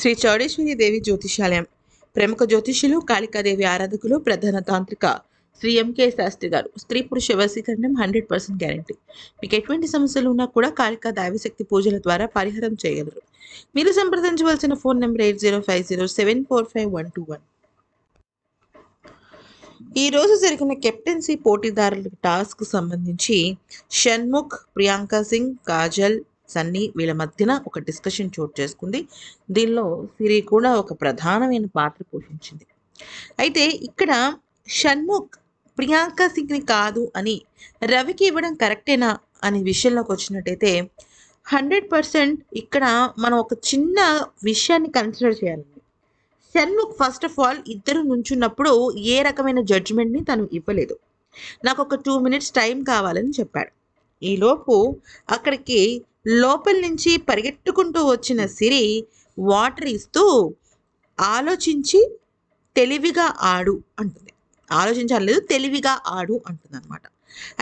శ్రీ చౌడేశ్వరి దేవి జ్యోతిషాలయం ప్రముఖ జ్యోతిష్యులు కాళికాదేవి ఆరాధకులు ప్రధాన తాంత్రిక శ్రీ ఎంకే శాస్త్రి గారు స్త్రీ పురుష వశీకరణం హండ్రెడ్ పర్సెంట్ గ్యారంటీ మీకు ఎటువంటి సమస్యలు ఉన్నా కూడా కాళికా దైవశక్తి పూజల ద్వారా పరిహారం చేయగలరు మీరు సంప్రదించవలసిన phone number eight zero five zero seven four five one two one ఈరోజు జరిగిన కెప్టెన్సీ పోటీదారుల టాస్క్ సంబంధించి షణ్ముఖ్ ప్రియాంక సింగ్ కాజల్ సన్నీ వీళ్ళ మధ్యన ఒక డిస్కషన్ చోటు చేసుకుంది దీనిలో సిరి కూడా ఒక ప్రధానమైన పాత్ర పోషించింది అయితే ఇక్కడ షణ్ముఖ్ ప్రియాంక సింగ్ని కాదు అని రవికి ఇవ్వడం కరెక్టేనా అనే విషయంలోకి వచ్చినట్టయితే హండ్రెడ్ పర్సెంట్ ఇక్కడ మనం ఒక చిన్న విషయాన్ని కన్సిడర్ చేయాలి షణ్ముఖ్ ఫస్ట్ ఆఫ్ ఆల్ ఇద్దరు నుంచున్నప్పుడు ఏ రకమైన జడ్జ్మెంట్ని తను ఇవ్వలేదు నాకు ఒక టూ మినిట్స్ టైం కావాలని చెప్పాడు ఈలోపు అక్కడికి లోపల నుంచి పరిగెట్టుకుంటూ వచ్చిన సిరి వాటర్ ఇస్తూ ఆలోచించి తెలివిగా ఆడు అంటుంది ఆలోచించలేదు తెలివిగా ఆడు అంటుంది అనమాట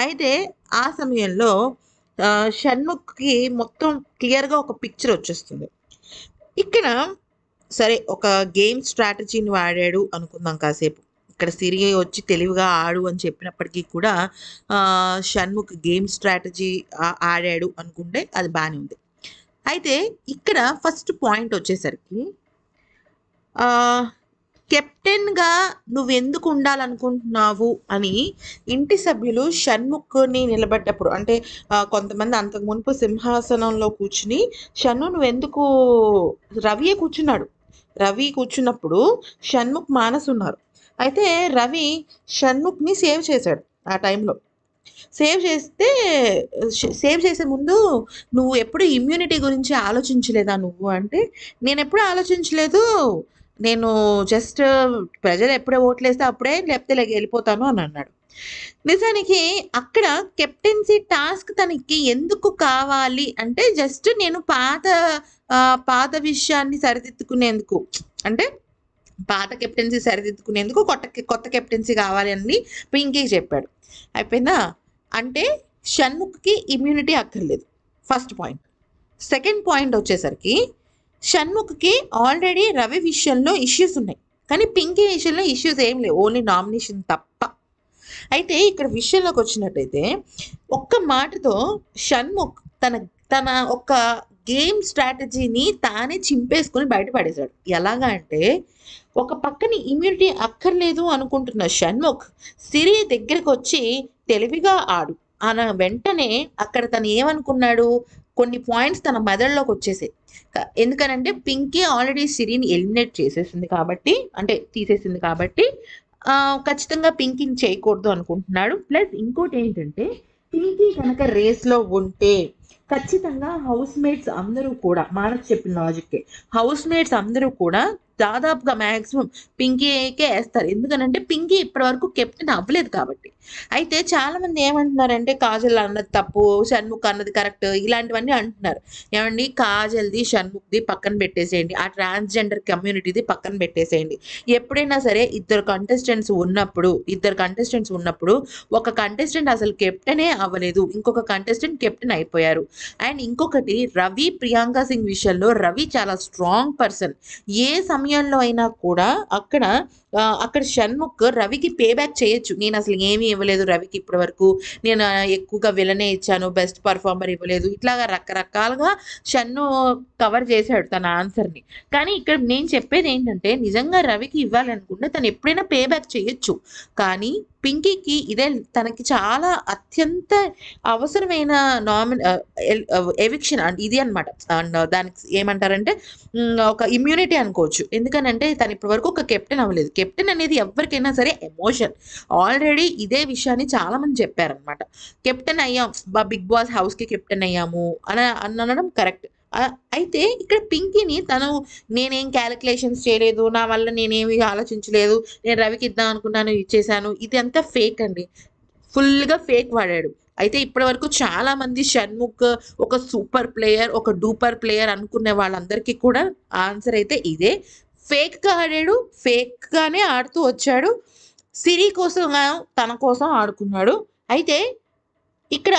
అయితే ఆ సమయంలో షణ్ముఖ్కి మొత్తం క్లియర్గా ఒక పిక్చర్ వచ్చేస్తుంది ఇక్కడ సరే ఒక గేమ్ స్ట్రాటజీని వాడాడు అనుకుందాం కాసేపు ఇక్కడ సిరి వచ్చి తెలివిగా ఆడు అని చెప్పినప్పటికీ కూడా షణ్ముఖ్ గేమ్ స్ట్రాటజీ ఆడాడు అనుకుంటే అది బాగానే ఉంది అయితే ఇక్కడ ఫస్ట్ పాయింట్ వచ్చేసరికి కెప్టెన్గా నువ్వెందుకు ఉండాలనుకుంటున్నావు అని ఇంటి సభ్యులు షణ్ముఖ్ని నిలబడ్డప్పుడు అంటే కొంతమంది అంతకు మునుపు సింహాసనంలో కూర్చుని షణ్ము నువ్వెందుకు రవియే కూర్చున్నాడు రవి కూర్చున్నప్పుడు షణ్ముఖ్ మానసు ఉన్నారు అయితే రవి షణ్ముఖ్ని సేవ్ చేశాడు ఆ టైంలో సేవ్ చేస్తే సేవ్ చేసే ముందు నువ్వు ఎప్పుడు ఇమ్యూనిటీ గురించి ఆలోచించలేదా నువ్వు అంటే నేను ఎప్పుడు ఆలోచించలేదు నేను జస్ట్ ప్రజలు ఎప్పుడే ఓట్లేస్తే అప్పుడే లేకపోతే వెళ్ళిపోతాను అని అన్నాడు నిజానికి అక్కడ కెప్టెన్సీ టాస్క్ తనకి ఎందుకు కావాలి అంటే జస్ట్ నేను పాత పాత విషయాన్ని సరిదిద్దుకునేందుకు అంటే పాత కెప్టెన్సీ సరిదిద్దుకునేందుకు కొత్త కొత్త కెప్టెన్సీ కావాలి అని పింకీ చెప్పాడు అయిపోయిందా అంటే షణ్ముఖ్కి ఇమ్యూనిటీ అక్కర్లేదు ఫస్ట్ పాయింట్ సెకండ్ పాయింట్ వచ్చేసరికి షణ్ముఖ్కి ఆల్రెడీ రవి విషయంలో ఇష్యూస్ ఉన్నాయి కానీ పింకీ విషయంలో ఇష్యూస్ ఏం లేవు ఓన్లీ నామినేషన్ తప్ప అయితే ఇక్కడ విషయంలోకి వచ్చినట్టయితే ఒక్క మాటతో షణ్ముఖ్ తన తన ఒక్క గేమ్ స్ట్రాటజీని తానే చింపేసుకుని బయటపడేశాడు ఎలాగా అంటే ఒక పక్కన ఇమ్యూనిటీ అక్కర్లేదు అనుకుంటున్న షణ్ముఖ్ సిరి దగ్గరికి వచ్చి తెలివిగా ఆడు ఆయన వెంటనే అక్కడ తను ఏమనుకున్నాడు కొన్ని పాయింట్స్ తన మెదడులోకి వచ్చేసాయి ఎందుకనంటే పింకీ ఆల్రెడీ సిరిని ఎలిమినేట్ చేసేసింది కాబట్టి అంటే తీసేసింది కాబట్టి ఖచ్చితంగా పింకింగ్ చేయకూడదు అనుకుంటున్నాడు ప్లస్ ఇంకోటి ఏంటంటే పింకీ కనుక రేస్లో ఉంటే ఖచ్చితంగా హౌస్ మేట్స్ అందరూ కూడా మానస్ చెప్పిన లాజిక్కే హౌస్ మేట్స్ అందరూ కూడా దాదాపుగా మ్యాక్సిమం పింకీకే వేస్తారు ఎందుకనంటే పింకీ ఇప్పటి వరకు కెప్టెన్ అవ్వలేదు కాబట్టి అయితే చాలామంది ఏమంటున్నారంటే కాజల్ అన్నది తప్పు షణ్ముఖ్ అన్నది కరెక్ట్ ఇలాంటివన్నీ అంటున్నారు ఏమండి కాజల్ది షణ్ముఖ్ది పక్కన పెట్టేసేయండి ఆ ట్రాన్స్జెండర్ కమ్యూనిటీది పక్కన పెట్టేసేయండి ఎప్పుడైనా సరే ఇద్దరు కంటెస్టెంట్స్ ఉన్నప్పుడు ఇద్దరు కంటెస్టెంట్స్ ఉన్నప్పుడు ఒక కంటెస్టెంట్ అసలు కెప్టెనే అవ్వలేదు ఇంకొక కంటెస్టెంట్ కెప్టెన్ అయిపోయారు అండ్ ఇంకొకటి రవి ప్రియాంక సింగ్ విషయంలో రవి చాలా స్ట్రాంగ్ పర్సన్ ఏ సమయం సమయంలో అయినా కూడా అక్కడ అక్కడ షణ్ముఖ్ రవికి పే బ్యాక్ చేయొచ్చు నేను అసలు ఏమీ ఇవ్వలేదు రవికి ఇప్పటి వరకు నేను ఎక్కువగా విలనే ఇచ్చాను బెస్ట్ పర్ఫార్మర్ ఇవ్వలేదు ఇట్లాగా రకరకాలుగా షన్ను కవర్ చేశాడు తన ఆన్సర్ని కానీ ఇక్కడ నేను చెప్పేది ఏంటంటే నిజంగా రవికి ఇవ్వాలనుకుంటే తను ఎప్పుడైనా పే బ్యాక్ చేయొచ్చు కానీ పింకీకి ఇదే తనకి చాలా అత్యంత అవసరమైన నామి ఎవిక్షన్ అండ్ ఇది అనమాట అండ్ దానికి ఏమంటారంటే ఒక ఇమ్యూనిటీ అనుకోవచ్చు ఎందుకనంటే తను ఇప్పటి వరకు ఒక కెప్టెన్ అవ్వలేదు కెప్టెన్ అనేది ఎవరికైనా సరే ఎమోషన్ ఆల్రెడీ ఇదే విషయాన్ని చాలామంది చెప్పారనమాట కెప్టెన్ అయ్యాం బా బిగ్ బాస్ హౌస్కి కెప్టెన్ అయ్యాము అని అనడం కరెక్ట్ అయితే ఇక్కడ పింకీని తను నేనేం క్యాలిక్యులేషన్స్ చేయలేదు నా వల్ల నేనేమి ఆలోచించలేదు నేను రవికి ఇద్దాం అనుకున్నాను ఇచ్చేసాను ఇది అంతా ఫేక్ అండి ఫుల్గా ఫేక్ వాడాడు అయితే ఇప్పటి వరకు చాలా మంది షణ్ముఖ్ ఒక సూపర్ ప్లేయర్ ఒక డూపర్ ప్లేయర్ అనుకునే వాళ్ళందరికీ కూడా ఆన్సర్ అయితే ఇదే ఫేక్గా ఆడాడు ఫేక్గానే ఆడుతూ వచ్చాడు సిరి కోసం తన కోసం ఆడుకున్నాడు అయితే ఇక్కడ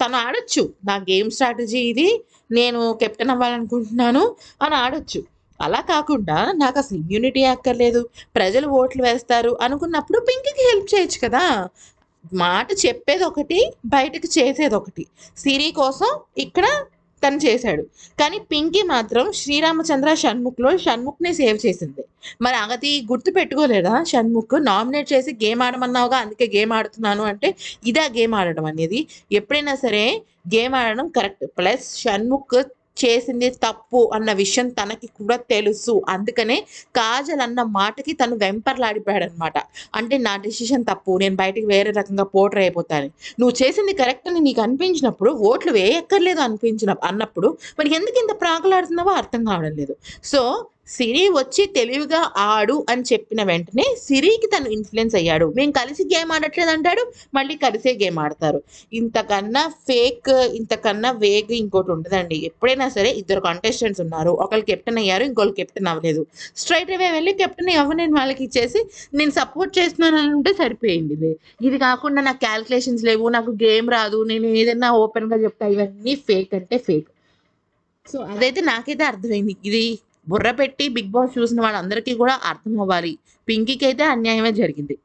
తను ఆడొచ్చు నా గేమ్ స్ట్రాటజీ ఇది నేను కెప్టెన్ అవ్వాలనుకుంటున్నాను అని ఆడొచ్చు అలా కాకుండా నాకు అసలు ఇమ్యూనిటీ అక్కర్లేదు ప్రజలు ఓట్లు వేస్తారు అనుకున్నప్పుడు పింకికి హెల్ప్ చేయొచ్చు కదా మాట చెప్పేది ఒకటి బయటకు చేసేది ఒకటి సిరి కోసం ఇక్కడ తను చేశాడు కానీ పింకీ మాత్రం శ్రీరామచంద్ర షణ్ముఖ్లో షణ్ముఖ్ని సేవ్ చేసింది మరి అగతి గుర్తు పెట్టుకోలేదా షణ్ముఖ్ నామినేట్ చేసి గేమ్ ఆడమన్నావుగా అందుకే గేమ్ ఆడుతున్నాను అంటే ఇదే గేమ్ ఆడడం అనేది ఎప్పుడైనా సరే గేమ్ ఆడడం కరెక్ట్ ప్లస్ షణ్ముఖ్ చేసింది తప్పు అన్న విషయం తనకి కూడా తెలుసు అందుకనే కాజల్ అన్న మాటకి తను వెంపర్లాడిపోయాడనమాట అంటే నా డిసిషన్ తప్పు నేను బయటికి వేరే రకంగా పోటర్ అయిపోతాను నువ్వు చేసింది కరెక్ట్ అని నీకు అనిపించినప్పుడు ఓట్లు వేయక్కర్లేదు అనిపించిన అన్నప్పుడు మరి ఎందుకు ఇంత ప్రాకులాడుతున్నావో అర్థం కావడం లేదు సో సిరి వచ్చి తెలివిగా ఆడు అని చెప్పిన వెంటనే సిరికి తను ఇన్ఫ్లుయెన్స్ అయ్యాడు మేము కలిసి గేమ్ ఆడట్లేదు అంటాడు మళ్ళీ కలిసే గేమ్ ఆడతారు ఇంతకన్నా ఫేక్ ఇంతకన్నా వేగ్ ఇంకోటి ఉండదండి ఎప్పుడైనా సరే ఇద్దరు కంటెస్టెంట్స్ ఉన్నారు ఒకళ్ళు కెప్టెన్ అయ్యారు ఇంకోళ్ళు కెప్టెన్ అవ్వలేదు స్ట్రైట్ అవే వెళ్ళి కెప్టెన్ అవ్వ నేను వాళ్ళకి ఇచ్చేసి నేను సపోర్ట్ చేస్తున్నాను అంటే సరిపోయింది ఇది కాకుండా నాకు క్యాల్కులేషన్స్ లేవు నాకు గేమ్ రాదు నేను ఏదైనా ఓపెన్గా చెప్తా ఇవన్నీ ఫేక్ అంటే ఫేక్ సో అదైతే నాకైతే అర్థమైంది ఇది బుర్ర పెట్టి బిగ్ బాస్ చూసిన వాళ్ళందరికీ కూడా అర్థం అవ్వాలి పింకీకి అయితే అన్యాయమే జరిగింది